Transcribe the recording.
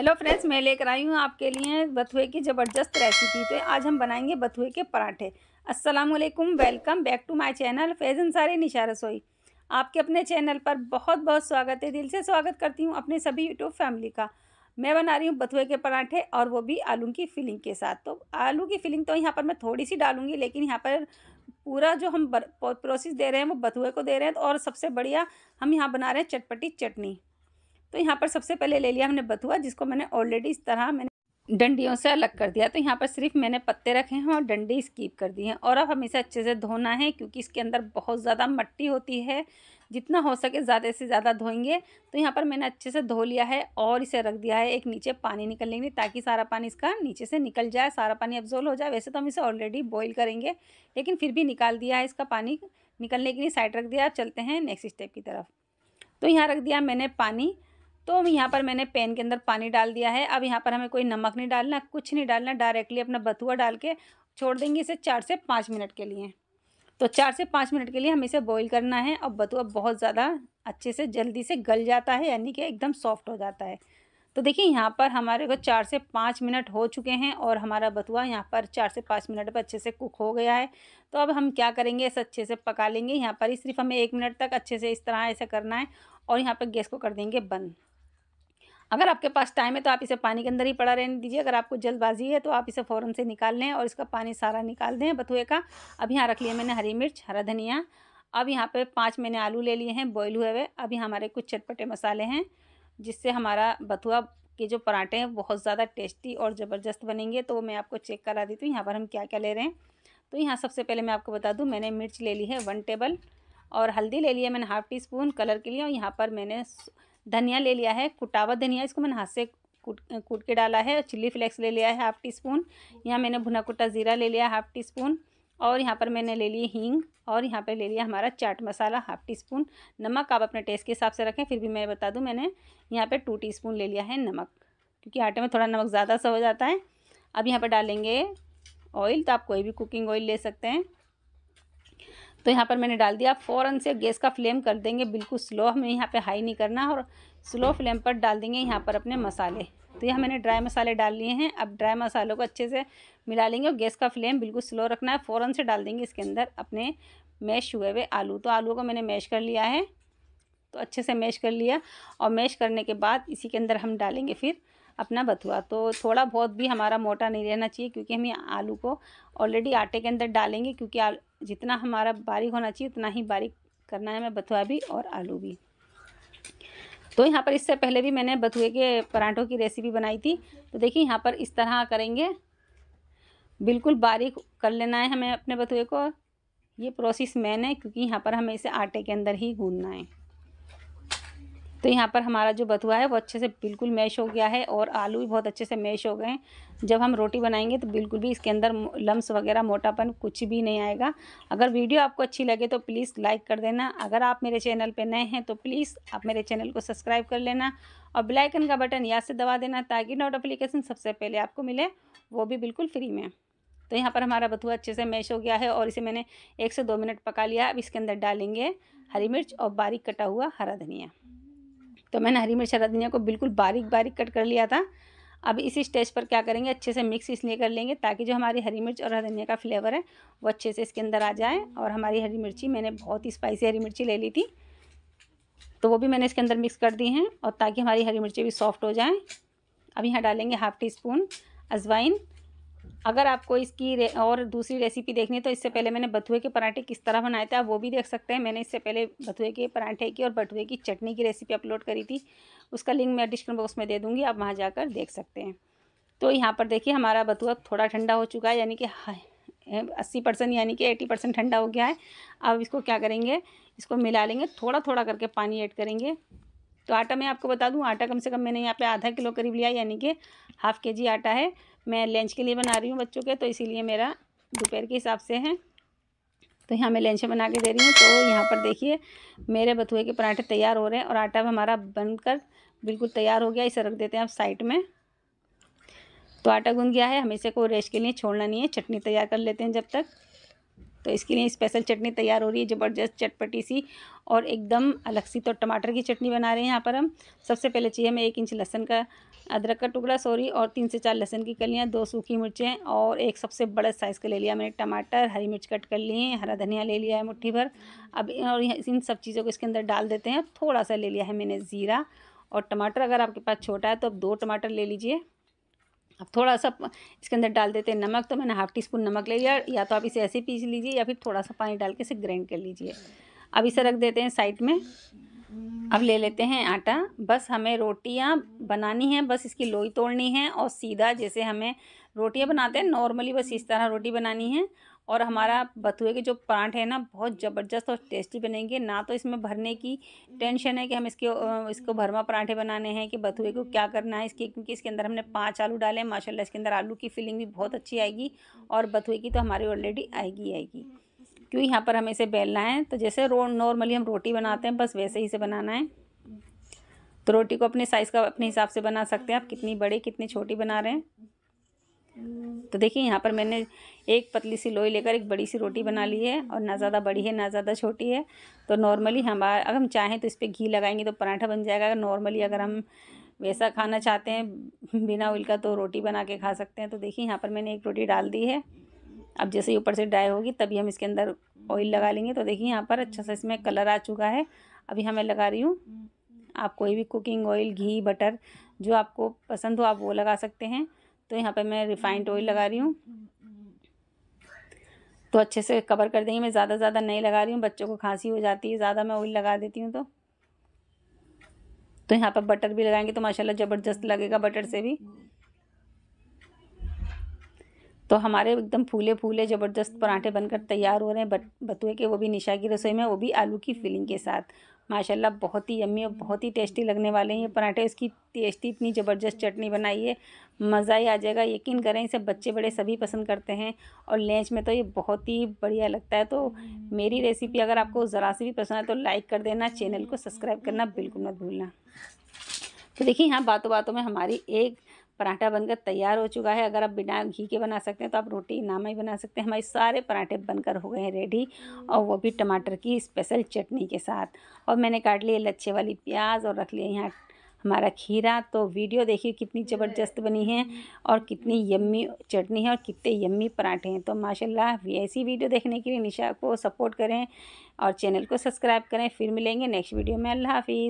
Hello friends मैं लेकर आई हूँ आपके लिए बथुए की ज़बरदस्त रेसिपी तो आज हम बनाएंगे बथुए के पराठे अस्सलाम वालेकुम welcome back to my channel फैजन सारे निशा रसोई आपके अपने चैनल पर बहुत बहुत स्वागत है दिल से स्वागत करती हूँ अपने सभी यूट्यूब फैमिली का मैं बना रही हूँ बथुए के पराठे और वो भी आलू की फिलिंग के साथ तो आलू की फिलिंग तो यहाँ पर मैं थोड़ी सी डालूंगी लेकिन यहाँ पर पूरा जो हम प्रोसेस दे रहे हैं वो बथुए को दे रहे हैं और सबसे बढ़िया हम यहाँ बना रहे हैं चटपटी चटनी तो यहाँ पर सबसे पहले ले लिया हमने बथुआ जिसको मैंने ऑलरेडी इस तरह मैंने डंडियों से अलग कर दिया तो यहाँ पर सिर्फ मैंने पत्ते रखे हैं और डंडी स्कीप कर दी है और अब हमें इसे अच्छे से धोना है क्योंकि इसके अंदर बहुत ज़्यादा मट्टी होती है जितना हो सके ज़्यादा से ज़्यादा धोएंगे तो यहाँ पर मैंने अच्छे से धो लिया है और इसे रख दिया है एक नीचे पानी निकलने के लिए ताकि सारा पानी इसका नीचे से निकल जाए सारा पानी अब्जोल हो जाए वैसे तो हम इसे ऑलरेडी बॉईल करेंगे लेकिन फिर भी निकाल दिया है इसका पानी निकलने के लिए साइड रख दिया चलते हैं नेक्स्ट स्टेप की तरफ तो यहाँ रख दिया मैंने पानी तो यहाँ पर मैंने पैन के अंदर पानी डाल दिया है अब यहाँ पर हमें कोई नमक नहीं डालना कुछ नहीं डालना डायरेक्टली अपना बथुआ डाल के छोड़ देंगे इसे चार से पाँच मिनट के लिए तो चार से पाँच मिनट के लिए हम इसे बॉईल करना है और बथुआ बहुत ज़्यादा अच्छे से जल्दी से गल जाता है यानी कि एकदम सॉफ्ट हो जाता है तो देखिए यहाँ पर हमारे को चार से पाँच मिनट हो चुके हैं और हमारा बथुआ यहाँ पर चार से पाँच मिनट पर अच्छे से कुक हो गया है तो अब हम क्या करेंगे इसे अच्छे से पका लेंगे यहाँ पर ही सिर्फ हमें एक मिनट तक अच्छे से इस तरह ऐसा करना है और यहाँ पर गैस को कर देंगे बंद अगर आपके पास टाइम है तो आप इसे पानी के अंदर ही पड़ा रहने दीजिए अगर आपको जल्दबाजी है तो आप इसे फ़ौरन से निकाल लें और इसका पानी सारा निकाल दें बथुए का अब यहाँ रख लिया मैंने हरी मिर्च हरा धनिया अब यहाँ पे पाँच मैंने आलू ले लिए हैं बॉयल हुए हुए अभी हमारे कुछ चटपटे मसाले हैं जिससे हमारा बथुआ के जो पराठे हैं बहुत ज़्यादा टेस्टी और ज़बरदस्त बनेंगे तो मैं आपको चेक करा देती हूँ यहाँ पर हम क्या क्या ले रहे हैं तो यहाँ सबसे पहले मैं आपको बता दूँ मैंने मिर्च ले ली है वन टेबल और हल्दी ले लिया मैंने हाफ़ टी स्पून कलर के लिए और यहाँ पर मैंने धनिया ले लिया है कुटावा धनिया इसको मैंने हाथ से कूट कूट के डाला है चिल्ली फ्लेक्स ले लिया है हाफ़ टी स्पून यहाँ मैंने भुना कुटा ज़ीरा ले लिया हाफ़ टी स्पून और यहाँ पर मैंने ले ली हींग और यहाँ पर ले लिया हमारा chaat masala half teaspoon नमक आप अपने टेस्ट के हिसाब से रखें फिर भी मैं बता दूँ मैंने यहाँ पर टू टी स्पून ले लिया है नमक क्योंकि आटे में थोड़ा नमक ज़्यादा सा हो जाता है अब यहाँ पर डालेंगे ऑयल तो आप कोई भी कुकिंग ऑयल ले सकते हैं तो यहाँ पर मैंने डाल दिया फ़ौरन से गैस का फ्लेम कर देंगे बिल्कुल स्लो हमें यहाँ पे हाई नहीं करना और स्लो फ्लेम पर डाल देंगे यहाँ पर अपने मसाले तो यहाँ मैंने ड्राई मसाले डाल लिए हैं अब ड्राई मसालों को अच्छे से मिला लेंगे और गैस का फ्लेम बिल्कुल स्लो रखना है फ़ौरन से डाल देंगे इसके अंदर अपने मैश हुए हुए आलू तो आलू को मैंने मैश कर लिया है तो अच्छे से मैश कर लिया और मैश करने के बाद इसी के अंदर हम डालेंगे फिर अपना बथुआ तो थोड़ा बहुत भी हमारा मोटा नहीं रहना चाहिए क्योंकि हम ये आलू को ऑलरेडी आटे के अंदर डालेंगे क्योंकि जितना हमारा बारीक होना चाहिए उतना ही बारीक करना है हमें बथुआ भी और आलू भी तो यहाँ पर इससे पहले भी मैंने बथुए के पराठों की रेसिपी बनाई थी तो देखिए यहाँ पर इस तरह करेंगे बिल्कुल बारीक कर लेना है हमें अपने बथुए को ये प्रोसेस मैन है क्योंकि यहाँ पर हमें इसे आटे के अंदर ही गूंदना है तो यहाँ पर हमारा जो बथुआ है वो अच्छे से बिल्कुल मैश हो गया है और आलू भी बहुत अच्छे से मैश हो गए हैं जब हम रोटी बनाएंगे तो बिल्कुल भी इसके अंदर लम्स वगैरह मोटापन कुछ भी नहीं आएगा अगर वीडियो आपको अच्छी लगे तो प्लीज़ लाइक कर देना अगर आप मेरे चैनल पर नए हैं तो प्लीज़ आप मेरे चैनल को सब्सक्राइब कर लेना और बेलाइकन का बटन याद से दबा देना ताकि नोटिफिकेशन सबसे पहले आपको मिले वो भी बिल्कुल फ्री में तो यहाँ पर हमारा बथुआ अच्छे से मैश हो गया है और इसे मैंने एक से दो मिनट पका लिया अब इसके अंदर डालेंगे हरी मिर्च और बारीक कटा हुआ हरा धनिया तो मैंने हरी मिर्च हरा धनिया को बिल्कुल बारीक बारीक कट कर लिया था अब इसी स्टेज पर क्या करेंगे अच्छे से मिक्स इसलिए कर लेंगे ताकि जो हमारी हरी मिर्च और हरा धनिया का फ्लेवर है वो अच्छे से इसके अंदर आ जाए और हमारी हरी मिर्ची मैंने बहुत ही स्पाइसी हरी मिर्ची ले ली थी तो वो भी मैंने इसके अंदर मिक्स कर दी हैं और ताकि हमारी हरी मिर्ची भी सॉफ्ट हो जाए अब यहाँ डालेंगे हाफ़ टी स्पून अजवाइन अगर आपको इसकी और दूसरी रेसिपी देखनी है तो इससे पहले मैंने बथुए के पराठे किस तरह बनाए थे आप वो भी देख सकते हैं मैंने इससे पहले बथुए के पराठे की और बथुए की चटनी की रेसिपी अपलोड करी थी उसका लिंक मैं डिस्क्रिप्शन बॉक्स में दे दूँगी आप वहाँ जाकर देख सकते हैं तो यहाँ पर देखिए हमारा बथुआ थोड़ा ठंडा हो चुका है यानी कि अस्सी परसेंट यानी कि एटी परसेंट ठंडा हो गया है अब इसको क्या करेंगे इसको मिला लेंगे थोड़ा थोड़ा करके पानी ऐड करेंगे तो आटा मैं आपको बता दूँ आटा कम से कम मैंने यहाँ पे आधा किलो करीब लिया यानी कि हाफ़ के जी आटा है मैं लंच के लिए बना रही हूँ बच्चों के तो इसीलिए मेरा दोपहर के हिसाब से है तो यहाँ मैं लंच बना के दे रही हूँ तो यहाँ पर देखिए मेरे बथुए के पराठे तैयार हो रहे हैं और आटा भी हमारा बनकर बिल्कुल तैयार हो गया इसे रख देते हैं आप साइड में तो आटा गूंद गया है हमें इसे को रेस्ट के लिए छोड़ना नहीं है चटनी तैयार कर लेते हैं जब तक तो इसके लिए स्पेशल चटनी तैयार हो रही है ज़बरदस्त चटपटी सी और एकदम अलग सी तो टमाटर की चटनी बना रहे हैं यहाँ पर हम सबसे पहले चाहिए हमें एक इंच लहसन का अदरक का टुकड़ा सॉरी और तीन से चार लहसन की कलियाँ दो सूखी मिर्चें और एक सबसे बड़े साइज़ का ले लिया मैंने टमाटर हरी मिर्च कट कर लिए हैं हरा धनिया ले लिया है मुठ्ठी भर अब और इन सब चीज़ों को इसके अंदर डाल देते हैं थोड़ा सा ले लिया है मैंने ज़ीरा और टमाटर अगर आपके पास छोटा है तो आप दो टमाटर ले लीजिए अब थोड़ा सा इसके अंदर डाल देते हैं नमक तो मैंने हाफ़ टी स्पून नमक ले लिया या तो आप इसे ऐसे पीस लीजिए या फिर थोड़ा सा पानी डाल के इसे ग्राइंड कर लीजिए अब इसे रख देते हैं साइड में अब ले लेते हैं आटा बस हमें रोटियां बनानी हैं बस इसकी लोई तोड़नी है और सीधा जैसे हमें रोटियां बनाते हैं नॉर्मली बस इस तरह रोटी बनानी है और हमारा बथुए के जो परांठे हैं ना बहुत ज़बरदस्त और टेस्टी बनेंगे ना तो इसमें भरने की टेंशन है कि हम इसके इसको भरमा परांठे बनाने हैं कि बथुए को क्या करना है इसके क्योंकि इसके अंदर हमने पाँच आलू डाले माशाल्लाह इसके अंदर आलू की फीलिंग भी बहुत अच्छी आएगी और बथुए की तो हमारी ऑलरेडी आएगी आएगी क्योंकि यहाँ पर हमें इसे बेलना है तो जैसे रो नॉर्मली हम रोटी बनाते हैं बस वैसे ही इसे बनाना है तो रोटी को अपने साइज़ का अपने हिसाब से बना सकते हैं आप कितनी बड़ी कितनी छोटी बना रहे हैं तो देखिए यहाँ पर मैंने एक पतली सी लोई लेकर एक बड़ी सी रोटी बना ली है और ना ज़्यादा बड़ी है ना ज़्यादा छोटी है तो नॉर्मली हमारा अगर हम चाहें तो इस पर घी लगाएंगे तो पराठा बन जाएगा अगर नॉर्मली अगर हम वैसा खाना चाहते हैं बिना ऑयल का तो रोटी बना के खा सकते हैं तो देखिए यहाँ पर मैंने एक रोटी डाल दी है अब जैसे ऊपर से ड्राई होगी तभी हम इसके अंदर ऑयल लगा लेंगे तो देखिए यहाँ पर अच्छा सा इसमें कलर आ चुका है अभी हमें हाँ, लगा रही हूँ आप कोई भी कुकिंग ऑयल घी बटर जो आपको पसंद हो आप वो लगा सकते हैं तो यहाँ पर मैं रिफ़ाइंड ऑयल mm-hmm. लगा रही हूँ तो अच्छे से कवर कर देंगे मैं ज़्यादा ज़्यादा नहीं लगा रही हूँ बच्चों को खांसी हो जाती है ज़्यादा मैं ऑयल लगा देती हूँ तो तो यहाँ पर बटर भी लगाएंगे तो माशाल्लाह ज़बरदस्त लगेगा बटर से भी तो हमारे एकदम फूले फूले ज़बरदस्त पराठे बनकर तैयार हो रहे हैं बतुए के वो भी निशा की रसोई में वो भी आलू की फिलिंग के साथ माशाल्लाह बहुत ही यम्मी और बहुत ही टेस्टी लगने वाले हैं ये पराठे इसकी टेस्टी इतनी ज़बरदस्त चटनी बनाई है मज़ा ही आ जाएगा यकीन करें इसे बच्चे बड़े सभी पसंद करते हैं और लेंच में तो ये बहुत ही बढ़िया लगता है तो मेरी रेसिपी अगर आपको ज़रा से भी पसंद है तो लाइक कर देना चैनल को सब्सक्राइब करना बिल्कुल मत भूलना तो देखिए यहाँ बातों बातों में हमारी एक पराठा बनकर तैयार हो चुका है अगर आप बिना घी के बना सकते हैं तो आप रोटी नामा ही बना सकते हैं हमारे सारे पराठे बनकर हो गए हैं रेडी हम्म। और वो भी टमाटर की स्पेशल चटनी के साथ और मैंने काट लिए लच्छे वाली प्याज और रख लिए यहाँ हमारा खीरा तो वीडियो देखिए कितनी ज़बरदस्त हम्म। बनी है और कितनी यम्मी चटनी है और कितने यम्मी पराठे हैं तो माशाल्लाह ऐसी वीडियो देखने के लिए निशा को सपोर्ट करें और चैनल को सब्सक्राइब करें फिर मिलेंगे नेक्स्ट वीडियो में अल्लाह हाफिज़